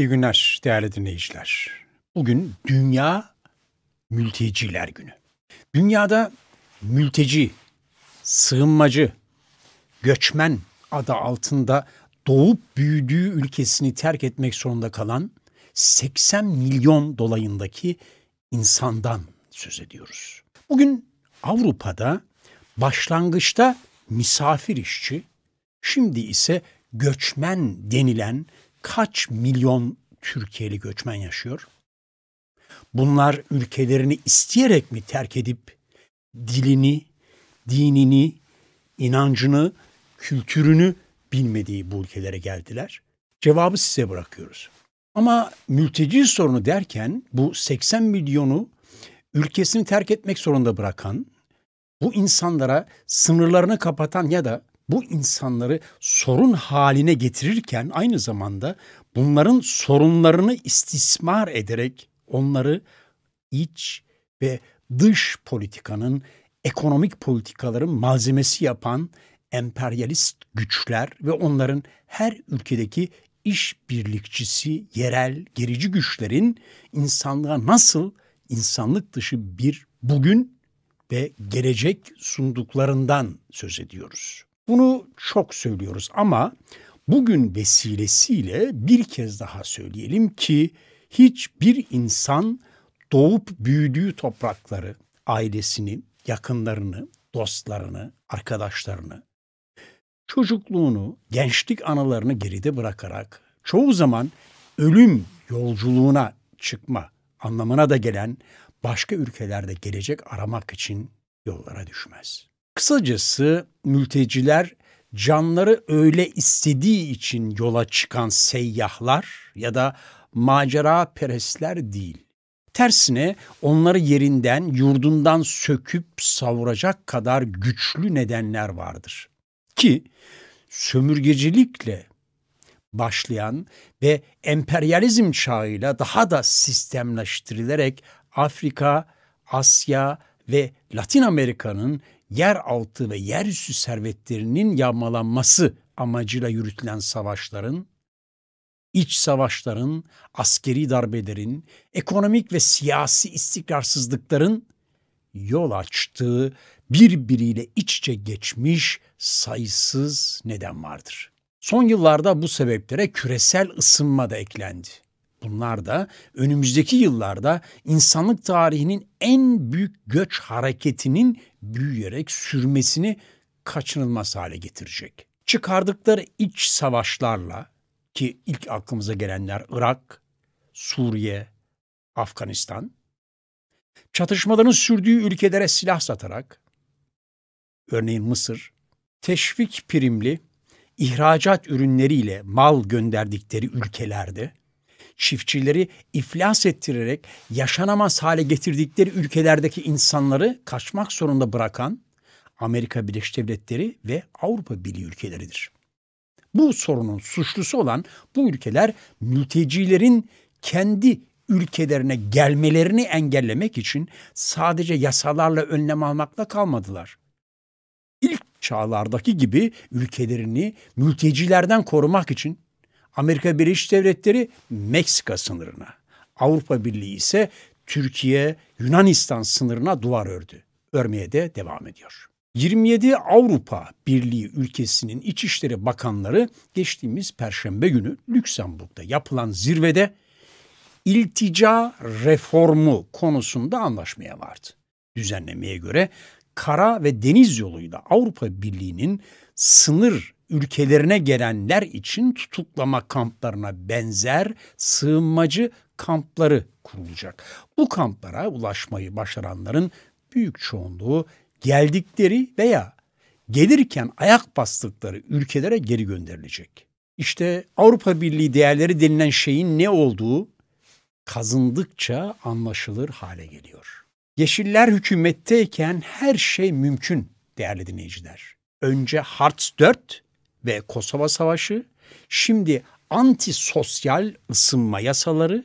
İyi günler değerli dinleyiciler. Bugün Dünya Mülteciler Günü. Dünyada mülteci, sığınmacı, göçmen adı altında doğup büyüdüğü ülkesini terk etmek zorunda kalan 80 milyon dolayındaki insandan söz ediyoruz. Bugün Avrupa'da başlangıçta misafir işçi, şimdi ise göçmen denilen kaç milyon Türkiye'li göçmen yaşıyor? Bunlar ülkelerini isteyerek mi terk edip dilini, dinini, inancını, kültürünü bilmediği bu ülkelere geldiler? Cevabı size bırakıyoruz. Ama mülteci sorunu derken bu 80 milyonu ülkesini terk etmek zorunda bırakan, bu insanlara sınırlarını kapatan ya da bu insanları sorun haline getirirken aynı zamanda bunların sorunlarını istismar ederek onları iç ve dış politikanın, ekonomik politikaların malzemesi yapan emperyalist güçler ve onların her ülkedeki işbirlikçisi yerel gerici güçlerin insanlığa nasıl insanlık dışı bir bugün ve gelecek sunduklarından söz ediyoruz. Bunu çok söylüyoruz ama bugün vesilesiyle bir kez daha söyleyelim ki hiçbir insan doğup büyüdüğü toprakları, ailesini, yakınlarını, dostlarını, arkadaşlarını, çocukluğunu, gençlik anılarını geride bırakarak çoğu zaman ölüm yolculuğuna çıkma anlamına da gelen başka ülkelerde gelecek aramak için yollara düşmez. Kısacası mülteciler canları öyle istediği için yola çıkan seyyahlar ya da macera perestler değil. Tersine onları yerinden, yurdundan söküp savuracak kadar güçlü nedenler vardır. Ki sömürgecilikle başlayan ve emperyalizm çağıyla daha da sistemleştirilerek Afrika, Asya ve Latin Amerika'nın yeraltı ve yerüstü servetlerinin yağmalanması amacıyla yürütülen savaşların, iç savaşların, askeri darbelerin, ekonomik ve siyasi istikrarsızlıkların yol açtığı birbiriyle iç içe geçmiş sayısız neden vardır. Son yıllarda bu sebeplere küresel ısınma da eklendi. Bunlar da önümüzdeki yıllarda insanlık tarihinin en büyük göç hareketinin büyüyerek sürmesini kaçınılmaz hale getirecek. Çıkardıkları iç savaşlarla ki ilk aklımıza gelenler Irak, Suriye, Afganistan, çatışmaların sürdüğü ülkelere silah satarak, örneğin Mısır, teşvik primli ihracat ürünleriyle mal gönderdikleri ülkelerde çiftçileri iflas ettirerek yaşanamaz hale getirdikleri ülkelerdeki insanları kaçmak zorunda bırakan Amerika Birleşik Devletleri ve Avrupa Birliği ülkeleridir. Bu sorunun suçlusu olan bu ülkeler mültecilerin kendi ülkelerine gelmelerini engellemek için sadece yasalarla önlem almakla kalmadılar. İlk çağlardaki gibi ülkelerini mültecilerden korumak için Amerika Birleşik Devletleri Meksika sınırına. Avrupa Birliği ise Türkiye Yunanistan sınırına duvar ördü. Örmeye de devam ediyor. 27 Avrupa Birliği ülkesinin İçişleri Bakanları geçtiğimiz perşembe günü Lüksemburg'da yapılan zirvede iltica reformu konusunda anlaşmaya vardı. Düzenlemeye göre kara ve deniz yoluyla Avrupa Birliği'nin sınır ülkelerine gelenler için tutuklama kamplarına benzer sığınmacı kampları kurulacak. Bu kamplara ulaşmayı başaranların büyük çoğunluğu geldikleri veya gelirken ayak bastıkları ülkelere geri gönderilecek. İşte Avrupa Birliği değerleri denilen şeyin ne olduğu kazındıkça anlaşılır hale geliyor. Yeşiller hükümetteyken her şey mümkün değerli dinleyiciler. Önce Hartz 4, ve Kosova Savaşı, şimdi antisosyal ısınma yasaları,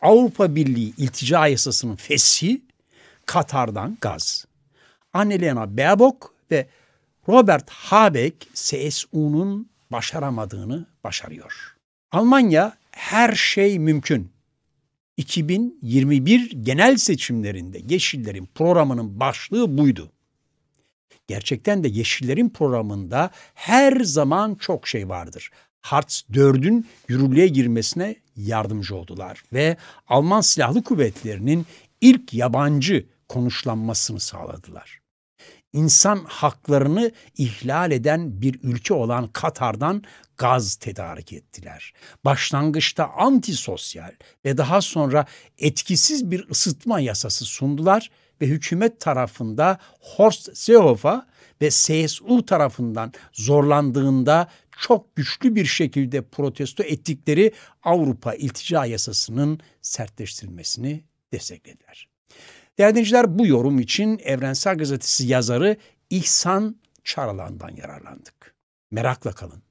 Avrupa Birliği iltica yasasının feshi, Katar'dan gaz. Annelena Baerbock ve Robert Habeck CSU'nun başaramadığını başarıyor. Almanya her şey mümkün. 2021 genel seçimlerinde Yeşillerin programının başlığı buydu gerçekten de Yeşillerin programında her zaman çok şey vardır. Hartz 4'ün yürürlüğe girmesine yardımcı oldular ve Alman Silahlı Kuvvetleri'nin ilk yabancı konuşlanmasını sağladılar insan haklarını ihlal eden bir ülke olan Katar'dan gaz tedarik ettiler. Başlangıçta antisosyal ve daha sonra etkisiz bir ısıtma yasası sundular ve hükümet tarafında Horst Seehofer ve CSU tarafından zorlandığında çok güçlü bir şekilde protesto ettikleri Avrupa İltica Yasası'nın sertleştirilmesini desteklediler. Değerli bu yorum için Evrensel Gazetesi yazarı İhsan Çaralan'dan yararlandık. Merakla kalın.